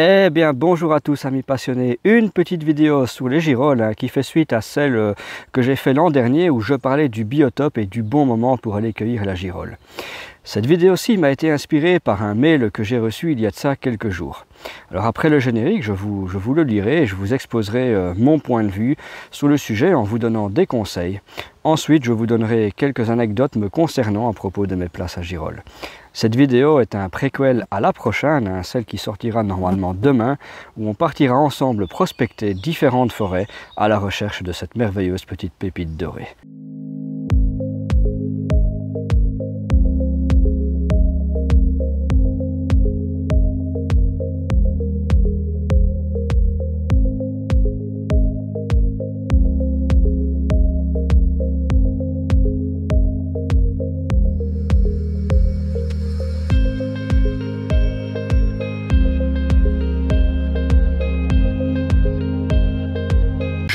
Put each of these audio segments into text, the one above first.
Eh bien bonjour à tous amis passionnés, une petite vidéo sur les girolles hein, qui fait suite à celle euh, que j'ai fait l'an dernier où je parlais du biotope et du bon moment pour aller cueillir la girole. Cette vidéo-ci m'a été inspirée par un mail que j'ai reçu il y a de ça quelques jours. Alors après le générique, je vous, je vous le lirai et je vous exposerai euh, mon point de vue sur le sujet en vous donnant des conseils. Ensuite, je vous donnerai quelques anecdotes me concernant à propos de mes places à girolles. Cette vidéo est un préquel à la prochaine, hein, celle qui sortira normalement demain, où on partira ensemble prospecter différentes forêts à la recherche de cette merveilleuse petite pépite dorée.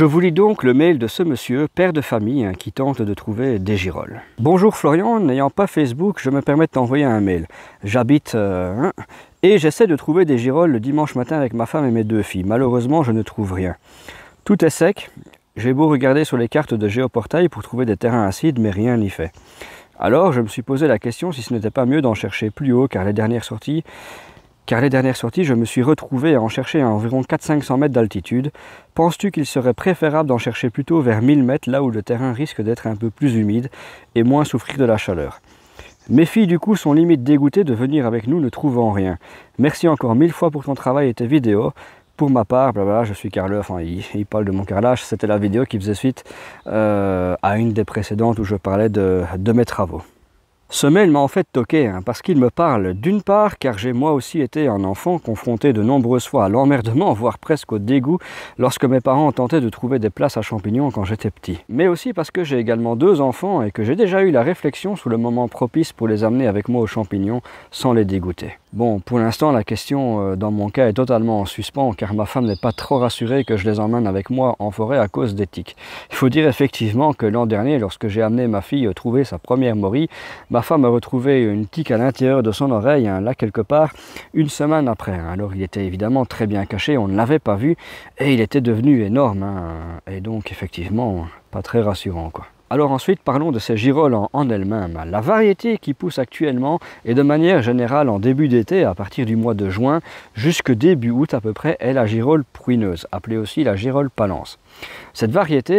Je vous lis donc le mail de ce monsieur, père de famille, qui tente de trouver des girolles. Bonjour Florian, n'ayant pas Facebook, je me permets de t'envoyer un mail. J'habite euh, hein, et j'essaie de trouver des girolles le dimanche matin avec ma femme et mes deux filles. Malheureusement, je ne trouve rien. Tout est sec. J'ai beau regarder sur les cartes de géoportail pour trouver des terrains acides, mais rien n'y fait. Alors, je me suis posé la question si ce n'était pas mieux d'en chercher plus haut, car les dernières sorties car les dernières sorties, je me suis retrouvé à en chercher à environ 400-500 mètres d'altitude. Penses-tu qu'il serait préférable d'en chercher plutôt vers 1000 mètres, là où le terrain risque d'être un peu plus humide et moins souffrir de la chaleur mes filles du coup sont limite dégoûtées de venir avec nous ne trouvant rien. Merci encore mille fois pour ton travail et tes vidéos. Pour ma part, blablabla, je suis Carlo enfin il, parle de mon carrelage, c'était la vidéo qui faisait suite euh, à une des précédentes où je parlais de mes travaux. Ce mail m'a en fait toqué, hein, parce qu'il me parle d'une part, car j'ai moi aussi été un enfant confronté de nombreuses fois à l'emmerdement, voire presque au dégoût, lorsque mes parents tentaient de trouver des places à champignons quand j'étais petit. Mais aussi parce que j'ai également deux enfants et que j'ai déjà eu la réflexion sur le moment propice pour les amener avec moi aux champignons sans les dégoûter. Bon, pour l'instant, la question euh, dans mon cas est totalement en suspens car ma femme n'est pas trop rassurée que je les emmène avec moi en forêt à cause des tiques. Il faut dire effectivement que l'an dernier, lorsque j'ai amené ma fille trouver sa première morille, ma femme a retrouvé une tique à l'intérieur de son oreille, hein, là quelque part, une semaine après. Alors il était évidemment très bien caché, on ne l'avait pas vu et il était devenu énorme. Hein. Et donc effectivement, pas très rassurant quoi. Alors ensuite, parlons de ces girolles en, elles-mêmes. La variété qui pousse actuellement et de manière générale en début d'été, à partir du mois de juin, jusque début août à peu près, est la girole pruineuse, appelée aussi la girole palance. Cette variété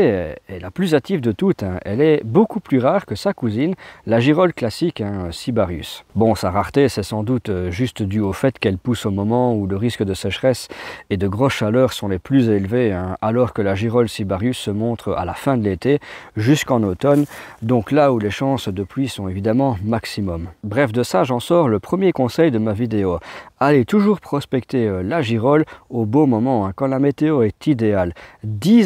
est, la plus active de toutes. Hein. Elle est beaucoup plus rare que sa cousine, la girole classique hein, Sibarius. Bon, sa rareté, c'est sans doute euh, juste dû au fait qu'elle pousse au moment où le risque de sécheresse et de grosse chaleur sont les plus élevés, hein, alors que la girole Sibarius se montre à la fin de l'été jusqu'en automne, donc là où les chances de pluie sont évidemment maximum. Bref, de ça, j'en sors le premier conseil de ma vidéo. Allez toujours prospecter euh, la girole au beau moment, quand la météo est idéale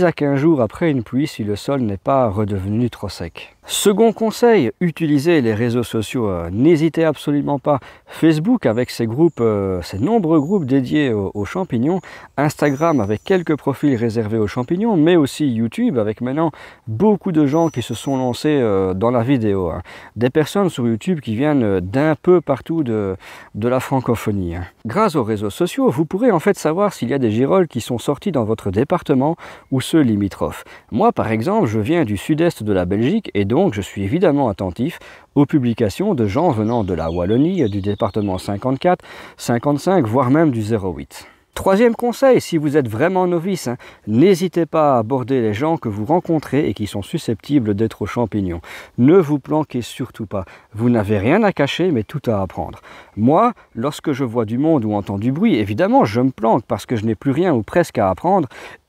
à 15 jours après une pluie si le sol n'est pas redevenu trop sec. Second conseil, utilisez les réseaux sociaux. Euh, n'hésitez absolument pas. Facebook avec ses groupes, euh, ses nombreux groupes dédiés aux, champignons, Instagram avec quelques profils réservés aux champignons, mais aussi YouTube avec maintenant beaucoup de gens qui se sont lancés euh, dans la vidéo. Hein. Des personnes sur YouTube qui viennent d'un peu partout de, de la francophonie. Hein. Grâce aux réseaux sociaux, vous pourrez en fait savoir s'il y a des girolles qui sont sorties dans votre département ou ceux limitrophes. Moi par exemple, je viens du sud-est de la Belgique et donc donc je suis évidemment attentif aux publications de gens venant de la Wallonie, du département 54, 55, voire même du 08. Troisième conseil, si vous êtes vraiment novice, hein, n'hésitez pas à aborder les gens que vous rencontrez et qui sont susceptibles d'être aux champignons. Ne vous planquez surtout pas. Vous n'avez rien à cacher, mais tout à apprendre. Moi, lorsque je vois du monde ou entends du bruit, évidemment, je me planque parce que je n'ai plus rien ou presque à apprendre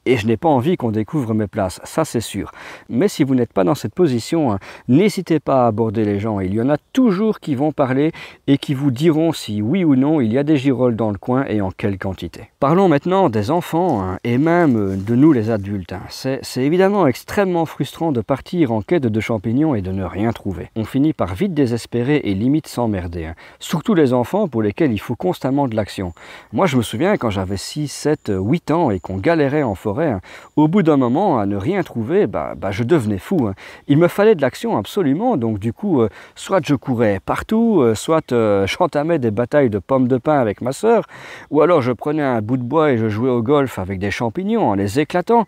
et je n'ai pas envie qu'on découvre mes places, ça c'est sûr. Mais si vous n'êtes pas dans cette position, hein, n'hésitez pas à aborder les gens. Il y en a toujours qui vont parler et qui vous diront si oui ou non il y a des girolles dans le coin et en quelle quantité. Parlons maintenant des enfants hein, et même euh, de nous les adultes. Hein. C'est évidemment extrêmement frustrant de partir en quête de champignons et de ne rien trouver. On finit par vite désespérer et limite s'emmerder. Surtout les enfants pour lesquels il faut constamment de l'action. Moi je me souviens quand j'avais 6, 7, 8 ans et qu'on galérait en forêt, Hein. Au bout d'un moment, à ne rien trouver, bah, bah je devenais fou. Hein. Il me fallait de l'action absolument, donc du coup, euh, soit je courais partout, euh, soit euh, j'entamais des batailles de pommes de pin avec ma sœur, ou alors je prenais un bout de bois et je jouais au golf avec des champignons en les éclatant.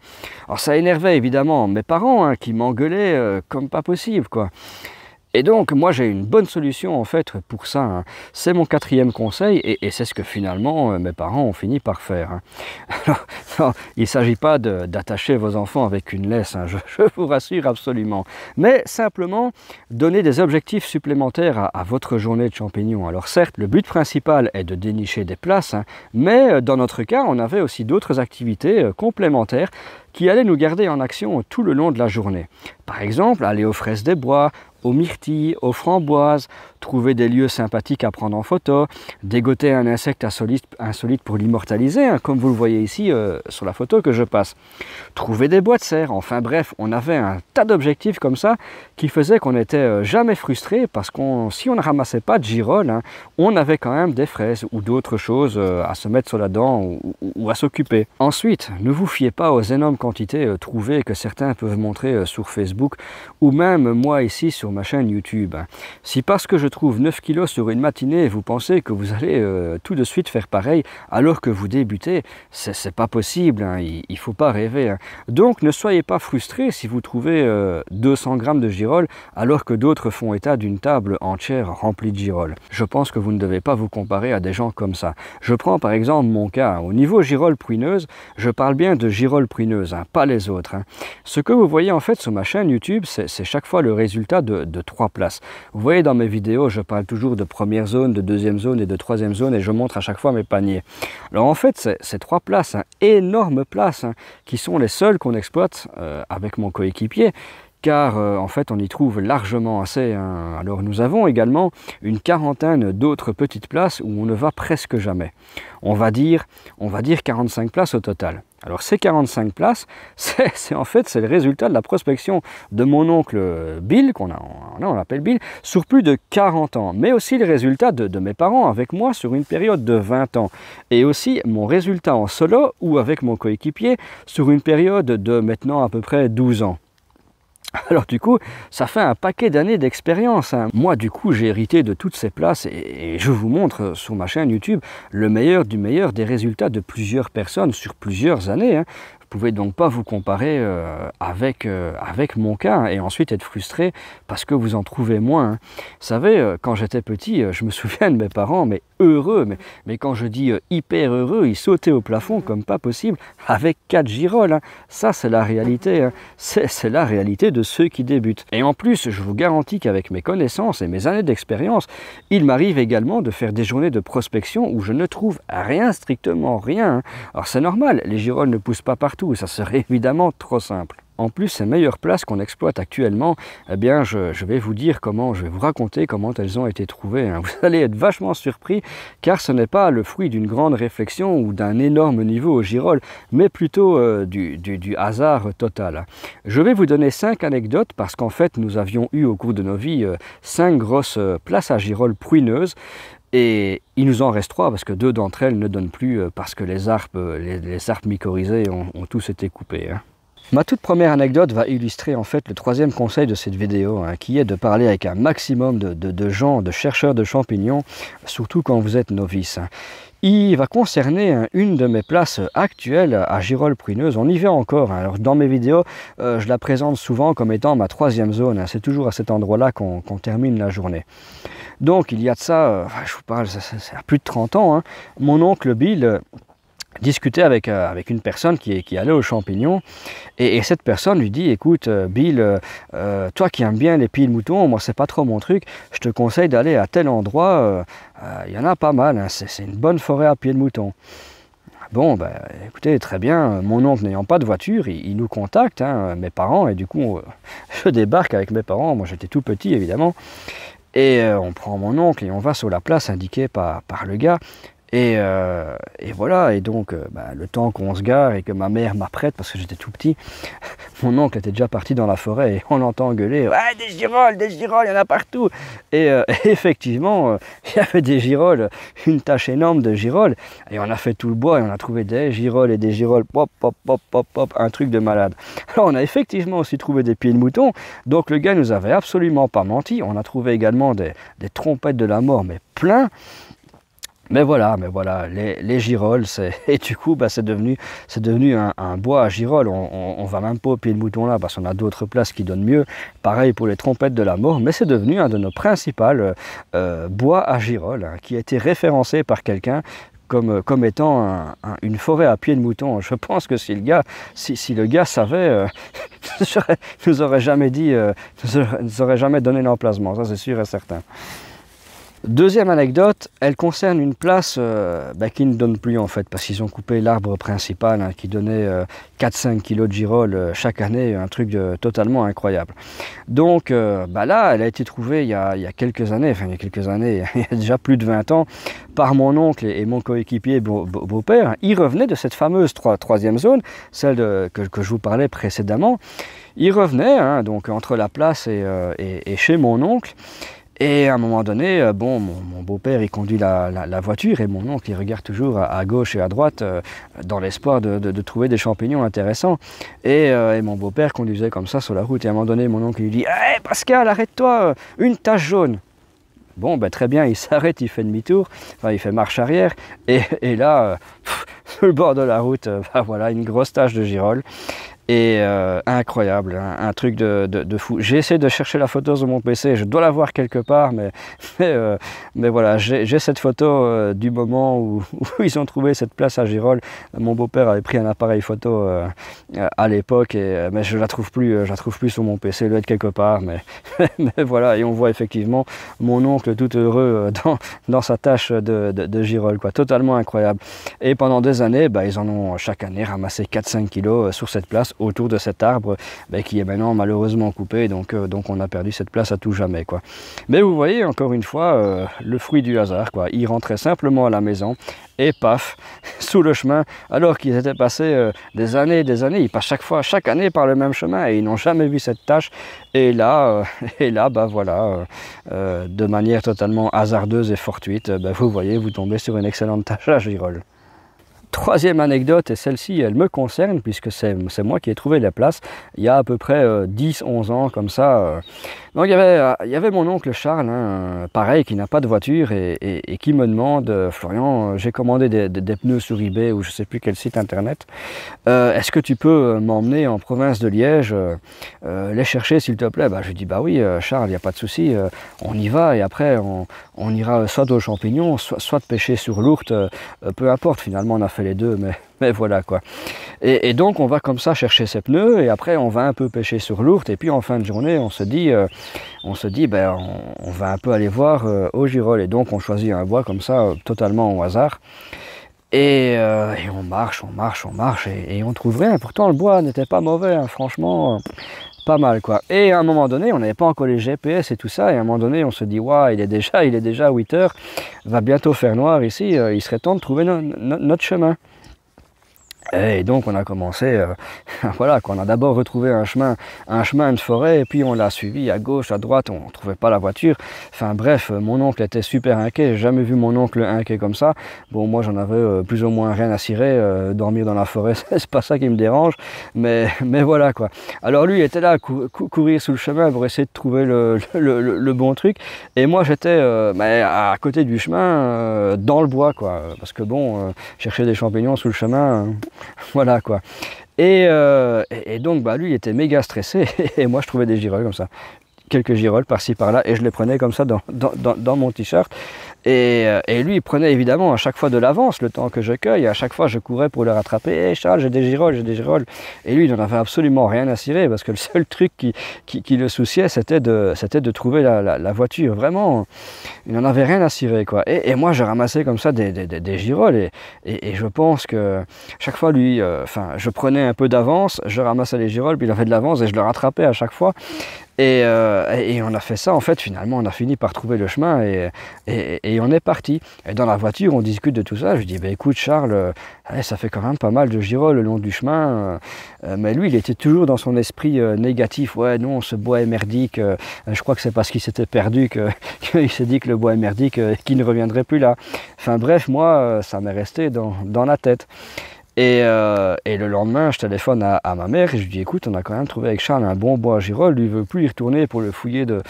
Alors ça énervait évidemment mes parents hein, qui m'engueulaient comme pas possible, quoi. Et donc, moi, j'ai une bonne solution en fait pour ça. Hein. C'est mon quatrième conseil et, c'est ce que finalement euh, mes parents ont fini par faire. Hein. il ne s'agit pas d'attacher vos enfants avec une laisse, hein, je, vous rassure absolument. Mais simplement, donner des objectifs supplémentaires à, votre journée de champignons. Alors, certes, le but principal est de dénicher des places, mais euh, dans notre cas, on avait aussi d'autres activités euh, complémentaires qui allaient nous garder en action tout le long de la journée. Par exemple, aller aux fraises des bois, aux myrtilles, aux framboises, trouver des lieux sympathiques à prendre en photo, dégoter un insecte insolite, pour l'immortaliser, hein, comme vous le voyez ici euh, sur la photo que je passe, trouver des bois de serre, enfin bref, on avait un tas d'objectifs comme ça qui faisaient qu'on n'était euh, jamais frustré parce que si on ne ramassait pas de girolles, hein, on avait quand même des fraises ou d'autres choses euh, à se mettre sur la dent ou, à s'occuper. Ensuite, ne vous fiez pas aux énormes quantités trouvées que certains peuvent montrer sur Facebook ou même moi ici sur ma chaîne YouTube. Hein. Si parce que je trouve 9 kilos sur une matinée et vous pensez que vous allez euh, tout de suite faire pareil alors que vous débutez, c'est pas possible, hein. il, faut pas rêver. Hein. Donc ne soyez pas frustrés si vous trouvez 200 euh, grammes de girolles alors que d'autres font état d'une table entière remplie de girolles. Je pense que vous ne devez pas vous comparer à des gens comme ça. Je prends par exemple mon cas. Hein. au niveau girolles pruineuses, je parle bien de girolles pruineuses, pas les autres. Ce que vous voyez en fait sur ma chaîne YouTube, c'est chaque fois le résultat de, de trois places. Vous voyez dans mes vidéos, je parle toujours de première zone, de deuxième zone et de troisième zone, et je montre à chaque fois mes paniers. Alors en fait, ces trois places, hein, énormes places, hein, qui sont les seules qu'on exploite euh, avec mon coéquipier, car euh, en fait on y trouve largement assez. Hein. Alors nous avons également une quarantaine d'autres petites places où on ne va presque jamais. On va dire, on va dire 45 places au total. Alors ces 45 places, c'est en fait c'est le résultat de la prospection de mon oncle euh, Bill, qu'on a, on, l'appelle Bill, sur plus de 40 ans, mais aussi le résultat de, de, mes parents avec moi sur une période de 20 ans, et aussi mon résultat en solo ou avec mon coéquipier sur une période de maintenant à peu près 12 ans. Alors du coup, ça fait un paquet d'années d'expérience. Hein. Moi du coup, j'ai hérité de toutes ces places et, je vous montre euh, sur ma chaîne YouTube le meilleur du meilleur des résultats de plusieurs personnes sur plusieurs années. Hein pouvez donc pas vous comparer euh, avec, euh, avec mon cas et ensuite être frustré parce que vous en trouvez moins. Hein. Vous savez, euh, quand j'étais petit, je me souviens de mes parents, mais heureux, mais, mais quand je dis hyper heureux, ils sautaient au plafond comme pas possible avec quatre girolles. Hein. Ça, c'est la réalité. Hein. C'est la réalité de ceux qui débutent. Et en plus, je vous garantis qu'avec mes connaissances et mes années d'expérience, il m'arrive également de faire des journées de prospection où je ne trouve rien, strictement rien. Alors c'est normal, les girolles ne poussent pas partout ça serait évidemment trop simple. En plus, ces meilleures places qu'on exploite actuellement, eh bien, je, vais vous dire comment, je vais vous raconter comment elles ont été trouvées. Hein. Vous allez être vachement surpris, car ce n'est pas le fruit d'une grande réflexion ou d'un énorme niveau au Girol, mais plutôt euh, du, hasard total. Je vais vous donner cinq anecdotes, parce qu'en fait, nous avions eu au cours de nos vies euh, cinq grosses euh, places à girole pruineuses, et il nous en reste trois, parce que deux d'entre elles ne donnent plus euh, parce que les arpes, euh, les, les mycorhizées ont, tous été coupées. Hein. Ma toute première anecdote va illustrer en fait le troisième conseil de cette vidéo, hein, qui est de parler avec un maximum de, gens, de chercheurs de champignons, surtout quand vous êtes novice. Hein. Il va concerner euh, une de mes places actuelles à Girolle pruneuse On y va encore. Hein. Alors dans mes vidéos, euh, je la présente souvent comme étant ma troisième zone. Hein. C'est toujours à cet endroit-là qu'on termine la journée. Donc il y a de ça, euh, je vous parle, c'est à plus de 30 ans. Hein. Mon oncle Bill discutait avec, avec une personne qui, allait aux champignons et, cette personne lui dit écoute Bill toi qui aimes bien les piles moutons, moi c'est pas trop mon truc je te conseille d'aller à tel endroit euh, il y en a pas mal, hein. c'est une bonne forêt à pied de mouton. Bon, ben, écoutez, très bien, mon oncle n'ayant pas de voiture, il, nous contacte, hein. mes parents, et du coup, euh, je débarque avec mes parents, moi j'étais tout petit évidemment, et euh, on prend mon oncle et on va sur la place indiquée par, par le gars, euh, et, voilà, et donc euh, bah, le temps qu'on se gare et que ma mère m'apprête, parce que j'étais tout petit, mon oncle était déjà parti dans la forêt et on entend gueuler ah, des girolles, des girolles, il y en a partout Et euh, effectivement, il y avait des girolles, une tache énorme de girolles, et on a fait tout le bois et on a trouvé des girolles et des girolles, pop, pop, pop, pop, pop, un truc de malade. Alors on a effectivement aussi trouvé des pieds de mouton, donc le gars nous avait absolument pas menti, on a trouvé également des, des trompettes de la mort, mais plein mais voilà, mais voilà, les, les girolles, et du coup, bah, c'est devenu, c'est devenu un, bois à girolles. On, va même pas au pied de mouton là, parce qu'on a d'autres places qui donnent mieux. Pareil pour les trompettes de la mort, mais c'est devenu un de nos principales euh, bois à girolles, hein, qui a été référencé par quelqu'un comme, comme, étant une forêt à pied de mouton. Je pense que si le gars, si, le gars savait, euh, il nous aurait jamais dit, euh, nous aurait jamais donné l'emplacement, ça c'est sûr et certain. Deuxième anecdote, elle concerne une place euh, bah, qui ne donne plus en fait, parce qu'ils ont coupé l'arbre principal hein, qui donnait 4-5 euh, kilos de girolles euh, chaque année, un truc totalement incroyable. Donc bah là, elle a été trouvée il y a, quelques années, enfin il y a quelques années, il y a déjà plus de 20 ans, par mon oncle et, mon coéquipier beau-père. il revenait de cette fameuse troisième zone, celle que, je vous parlais précédemment. Il revenait, hein, donc entre la place et chez mon oncle. Et à un moment donné, euh, bon, mon, beau-père, il conduit la, voiture et mon oncle, il regarde toujours à, gauche et à droite euh, dans l'espoir de, trouver des champignons intéressants. Euh, et, mon beau-père conduisait comme ça sur la route. Et à un moment donné, mon oncle, il lui dit Hé eh, Pascal, arrête-toi, une tache jaune !» Bon, ben, très bien, il s'arrête, il fait demi-tour, enfin, il fait marche arrière. Et, là, sur le bord de la route, ben, voilà, une grosse tache de girolle. Euh, incroyable, un, truc de, fou. J'ai essayé de chercher la photo sur mon PC, je dois la voir quelque part, mais, euh, mais, voilà, j'ai cette photo euh, du moment où, ils ont trouvé cette place à Girol. Mon beau-père avait pris un appareil photo à l'époque, mais je la trouve plus, je la trouve plus sur mon PC, elle doit être quelque part, mais, mais, voilà, et on voit effectivement mon oncle tout heureux dans, dans sa tâche de, de, quoi, totalement incroyable. Et pendant des années, bah, ils en ont chaque année ramassé 4-5 kilos sur cette place autour de cet arbre ben, qui est maintenant malheureusement coupé. Donc, euh, donc on a perdu cette place à tout jamais. Quoi. Mais vous voyez, encore une fois, euh, le fruit du hasard. Quoi. Ils rentraient simplement à la maison et paf, sous le chemin, alors qu'ils étaient passés euh, des années et des années, ils passent chaque fois, chaque année par le même chemin et ils n'ont jamais vu cette tâche. Et là, et là, bah voilà, de manière totalement hasardeuse et fortuite, bah, vous voyez, vous tombez sur une excellente tâche à Girol. Troisième anecdote, et celle-ci, elle me concerne, puisque c'est moi qui ai trouvé la place, il y a à peu près 10-11 euh, ans, comme ça. Euh. Donc il y, avait, euh, il y avait mon oncle Charles, hein, pareil, qui n'a pas de voiture, et, qui me demande, Florian, j'ai commandé des, pneus sur eBay ou je ne sais plus quel site internet, est-ce que tu peux m'emmener en province de Liège, les chercher s'il te plaît bah, Je lui dis, bah oui, Charles, il n'y a pas de souci, on y va, et après on, on ira soit aux champignons, soit, soit pêcher sur l'ourte, euh, peu importe, finalement on a fait les deux, mais, mais voilà quoi. Et, donc on va comme ça chercher ses pneus, et après on va un peu pêcher sur l'ourte, et puis en fin de journée on se dit, euh, on, se dit ben, on, va un peu aller voir euh, au Girol, et donc on choisit un bois comme ça, totalement au hasard. Et, on marche, on marche, on marche, et, on trouve rien. Pourtant, le bois n'était pas mauvais, hein, franchement pas mal quoi. Et à un moment donné, on n'avait pas encore les GPS et tout ça, et à un moment donné, on se dit, waouh, il est déjà, il est déjà 8 heures, va bientôt faire noir ici, euh, il serait temps de trouver notre chemin. Et donc on a commencé, euh, voilà, qu'on a d'abord retrouvé un chemin, un chemin de forêt, et puis on l'a suivi à gauche, à droite, on ne trouvait pas la voiture. Enfin bref, euh, mon oncle était super inquiet, j'ai jamais vu mon oncle inquiet comme ça. Bon, moi j'en avais euh, plus ou moins rien à cirer, dormir dans la forêt, c'est pas ça qui me dérange, mais, mais voilà quoi. Alors lui il était là, à courir sous le chemin pour essayer de trouver le, bon truc, et moi j'étais à côté du chemin, dans le bois quoi, parce que bon, chercher des champignons sous le chemin... Hein, voilà quoi. Euh, et, donc, bah, lui, il était méga stressé. Et moi, je trouvais des girolles comme ça. Quelques girolles par-ci, par-là. Et je les prenais comme ça dans, dans mon t-shirt. Euh, et, lui, il prenait évidemment à chaque fois de l'avance le temps que je cueille. À chaque fois, je courais pour le rattraper. Hé eh, Charles, j'ai des girolles, j'ai des girolles. Et lui, il n'en avait absolument rien à cirer parce que le seul truc qui, le souciait, c'était de, de trouver la, voiture. Vraiment, il n'en avait rien à cirer. Quoi. Et, moi, je ramassais comme ça des, giroles, Et, je pense que chaque fois, lui, euh, je prenais un peu d'avance, je ramassais les giroles, puis il avait de l'avance et je le rattrapais à chaque fois. Euh, et, on a fait ça, en fait, finalement, on a fini par trouver le chemin et, et, on est parti. Et dans la voiture, on discute de tout ça. Je dis, ben écoute, Charles, euh, ça fait quand même pas mal de giroles le long du chemin. Euh, mais lui, il était toujours dans son esprit négatif. Ouais, non, ce bois est merdique. je crois que c'est parce qu'il s'était perdu qu'il s'est dit que le bois est merdique qu'il ne reviendrait plus là. Enfin bref, moi, ça m'est resté dans, dans la tête. Euh, et, le lendemain, je téléphone à, ma mère et je lui dis écoute, on a quand même trouvé avec Charles un bon bois à Il lui veut plus y retourner pour le fouiller de,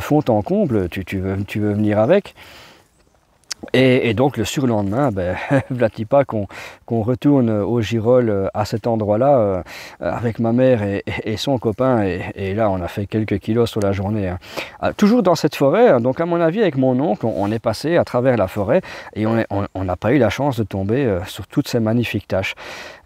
fond en comble, tu veux venir avec et, donc le surlendemain, ben, pas qu'on retourne au Girol euh, à cet endroit-là euh, avec ma mère et, son copain. Et, là, on a fait quelques kilos sur la journée. Hein. Ah, toujours dans cette forêt, hein, donc à mon avis, avec mon oncle, on, est passé à travers la forêt et on n'a pas eu la chance de tomber euh, sur toutes ces magnifiques tâches.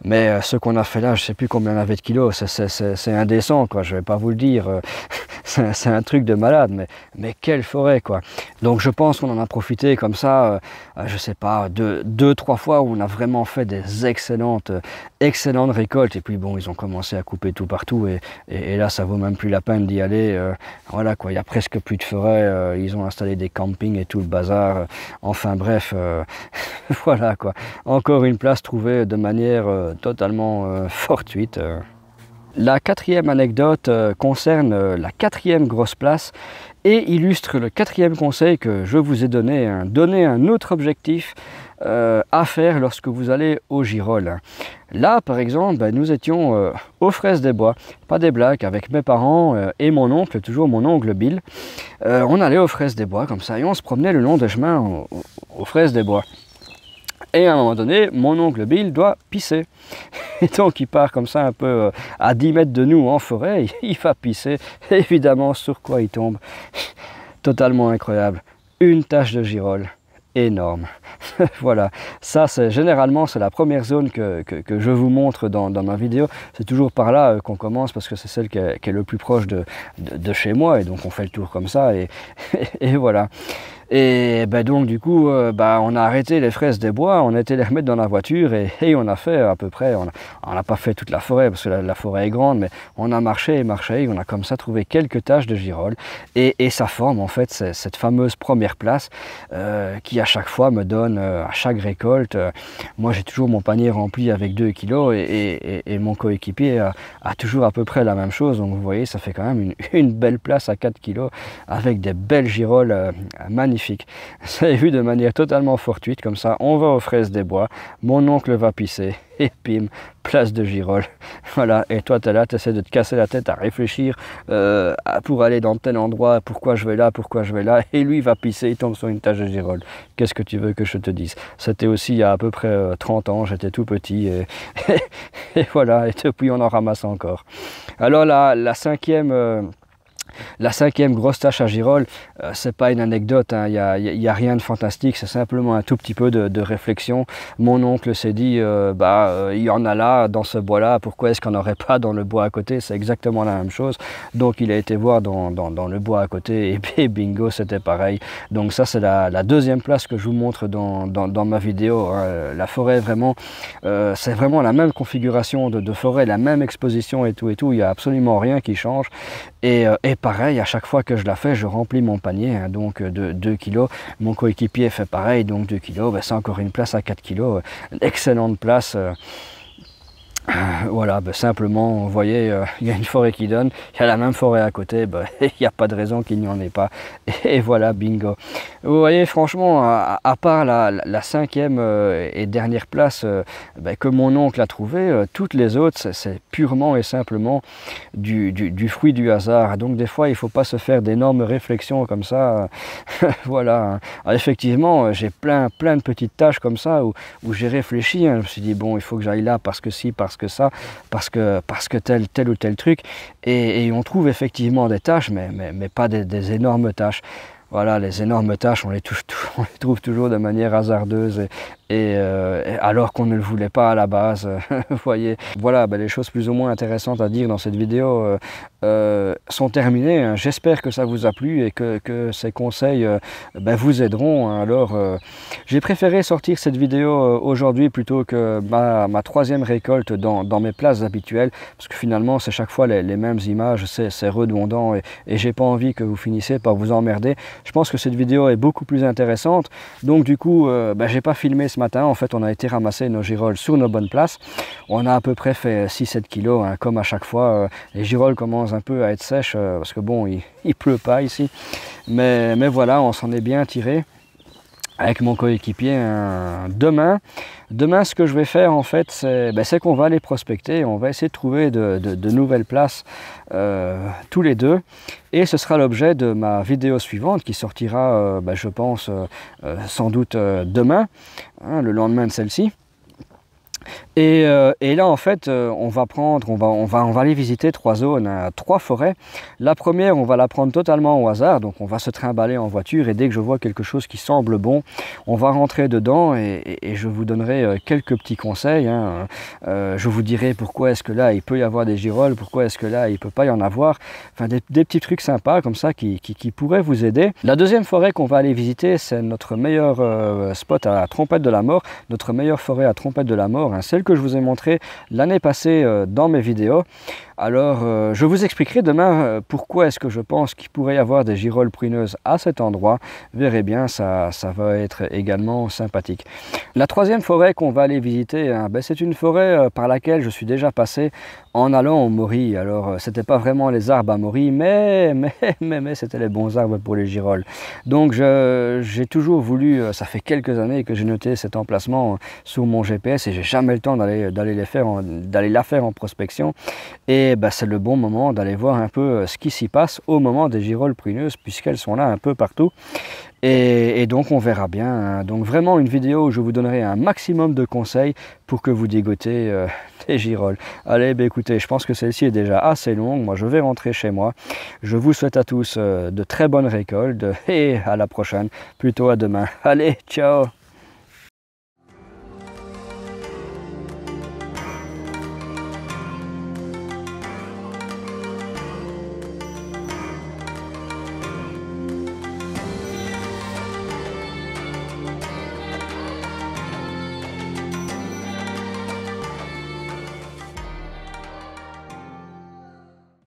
Mais ce qu'on a fait là, je ne sais plus combien on avait de kilos, c'est indécent, quoi, je ne vais pas vous le dire. c'est un truc de malade, mais, mais quelle forêt, quoi. Donc je pense qu'on en a profité comme ça euh, euh, je sais pas, deux, deux, trois fois où on a vraiment fait des excellentes, euh, excellentes récoltes. Et puis bon, ils ont commencé à couper tout partout. Et, là, ça vaut même plus la peine d'y aller. voilà quoi, il y a presque plus de forêt. ils ont installé des campings et tout le bazar. Enfin bref, voilà quoi. Encore une place trouvée de manière totalement fortuite. La quatrième anecdote euh, concerne euh, la quatrième grosse place et illustre le quatrième conseil que je vous ai donné, hein, donner un autre objectif euh, à faire lorsque vous allez au Girol. Là, par exemple, ben, nous étions aux fraises des bois, pas des blagues, avec mes parents et mon oncle, toujours mon oncle Bill. on allait aux fraises des bois comme ça et on se promenait le long des chemins aux fraises des bois. Et à un moment donné, mon oncle Bill doit pisser. Et donc il part comme ça un peu euh, à 10 mètres de nous en forêt, il va pisser. Et évidemment, sur quoi il tombe Totalement incroyable. Une tache de girole énorme. voilà, ça c'est généralement c'est la première zone que, je vous montre dans, ma vidéo. C'est toujours par là euh, qu'on commence parce que c'est celle qui est, le plus proche de, chez moi et donc on fait le tour comme ça et voilà. Et bah, donc du coup, euh, bah, on a arrêté les fraises des bois, on a été les remettre dans la voiture et, on a fait à peu près, on n'a pas fait toute la forêt parce que la, forêt est grande, mais on a marché et marché et on a comme ça trouvé quelques taches de girolles et, ça forme en fait cette fameuse première place euh, qui à chaque fois me donne euh, à chaque récolte. moi j'ai toujours mon panier rempli avec 2 kilos et, mon coéquipier a, toujours à peu près la même chose. Donc vous voyez, ça fait quand même une, belle place à 4 kilos avec des belles girolles magnifiques ça C'est vu de manière totalement fortuite, comme ça, on va aux fraises des bois, mon oncle va pisser, et pim, place de Girole. Voilà, et toi, es là, t'essaies de te casser la tête à réfléchir euh, pour aller dans tel endroit, pourquoi je vais là, pourquoi je vais là, et lui, va pisser, il tombe sur une tache de girolles Qu'est-ce que tu veux que je te dise C'était aussi il y a à peu près 30 euh, ans, j'étais tout petit, et, voilà, et depuis, on en ramasse encore. Alors, la, la cinquième... Euh, la cinquième grosse tâche à Girol, euh, c'est pas une anecdote, hein. il n'y a, y a, rien de fantastique, c'est simplement un tout petit peu de, réflexion. Mon oncle s'est dit, euh, bah, euh, il y en a là dans ce bois-là, pourquoi est-ce qu'on n'aurait pas dans le bois à côté C'est exactement la même chose. Donc il a été voir dans, le bois à côté et, bingo, c'était pareil. Donc ça, c'est la, deuxième place que je vous montre dans, ma vidéo. Hein. La forêt, vraiment, c'est vraiment la même configuration de, forêt, la même exposition et tout et tout. Il n'y a absolument rien qui change. Et, et pareil, à chaque fois que je la fais, je remplis mon panier, hein, donc euh, de 2 kg. Mon coéquipier fait pareil, donc 2 kg, ben, c'est encore une place à 4 kg. Euh, excellente place. Euh, ah, voilà, ben, simplement, vous voyez, euh, il y a une forêt qui donne, il y a la même forêt à côté, ben, il y n'y a pas de raison qu'il n'y en ait pas. Et voilà, bingo. Vous voyez, franchement, à, part la, cinquième euh, et dernière place euh, ben, que mon oncle a trouvé, toutes les autres, c'est purement et simplement du, fruit du hasard. Donc des fois, il ne faut pas se faire d'énormes réflexions comme ça. voilà. Hein. effectivement, j'ai plein, plein de petites tâches comme ça où, j'ai réfléchi. Hein. Je me suis dit, bon, il faut que j'aille là parce que si, parce que ça, parce que, parce que tel, tel ou tel truc. Et, on trouve effectivement des tâches, mais, pas des, énormes tâches voilà, les énormes tâches, on les, touche, on les trouve toujours de manière hasardeuse et, euh, alors qu'on ne le voulait pas à la base. voyez, voilà, bah, les choses plus ou moins intéressantes à dire dans cette vidéo euh, euh, sont terminées. Hein. J'espère que ça vous a plu et que, ces conseils bah, vous aideront. Hein. Alors, j'ai préféré sortir cette vidéo aujourd'hui plutôt que ma, troisième récolte dans, mes places habituelles, parce que finalement, c'est chaque fois les, mêmes images, c'est redondant et, j'ai pas envie que vous finissiez par vous emmerder. Je pense que cette vidéo est beaucoup plus intéressante. Donc, du coup, bah, j'ai pas filmé ce matin, en fait, on a été ramasser nos girolles sur nos bonnes places. On a à peu près fait 6-7 kilos, hein, comme à chaque fois. Euh, les girolles commencent un peu à être sèches, euh, parce que bon, il, pleut pas ici. Mais, mais voilà, on s'en est bien tiré avec mon coéquipier. Hein, demain, Demain, ce que je vais faire, en fait, c'est ben, qu'on va les prospecter, on va essayer de trouver de, nouvelles places euh, tous les deux. Et ce sera l'objet de ma vidéo suivante qui sortira, euh, ben, je pense, euh, sans doute demain, hein, le lendemain de celle-ci. Euh, et, là, en fait, euh, on va prendre, on va, on, va, on va aller visiter trois zones, hein, trois forêts. La première, on va la prendre totalement au hasard, donc on va se trimballer en voiture et dès que je vois quelque chose qui semble bon, on va rentrer dedans et, je vous donnerai euh, quelques petits conseils. Hein. je vous dirai pourquoi est-ce que là il peut y avoir des girolles, pourquoi est-ce que là il ne peut pas y en avoir. Enfin, des, petits trucs sympas comme ça qui, qui pourraient vous aider. La deuxième forêt qu'on va aller visiter, c'est notre meilleur spot à Trompette de la Mort, notre meilleure forêt à Trompette de la Mort Hein, celle que je vous ai montrée l'année passée euh, dans mes vidéos. Alors, euh, je vous expliquerai demain euh, pourquoi est-ce que je pense qu'il pourrait y avoir des girolles pruneuses à cet endroit. Verrez bien, ça, ça va être également sympathique. La troisième forêt qu'on va aller visiter, hein, ben, c'est une forêt par laquelle je suis déjà passé en allant au Mori. Alors, euh, c'était pas vraiment les arbres à Mori, mais, mais, mais, c'était les bons arbres pour les girolles. Donc, j'ai toujours voulu, euh, ça fait quelques années que j'ai noté cet emplacement euh, sur mon GPS et j'ai jamais le temps d'aller d'aller la faire en prospection. Et bah, c'est le bon moment d'aller voir un peu ce qui s'y passe au moment des giroles pruneuses, puisqu'elles sont là un peu partout. Et, donc on verra bien. Hein. Donc vraiment une vidéo où je vous donnerai un maximum de conseils pour que vous dégotez euh, des girolles. Allez, bah écoutez, je pense que celle-ci est déjà assez longue. Moi, je vais rentrer chez moi. Je vous souhaite à tous euh, de très bonnes récoltes et à la prochaine, plutôt à demain. Allez, ciao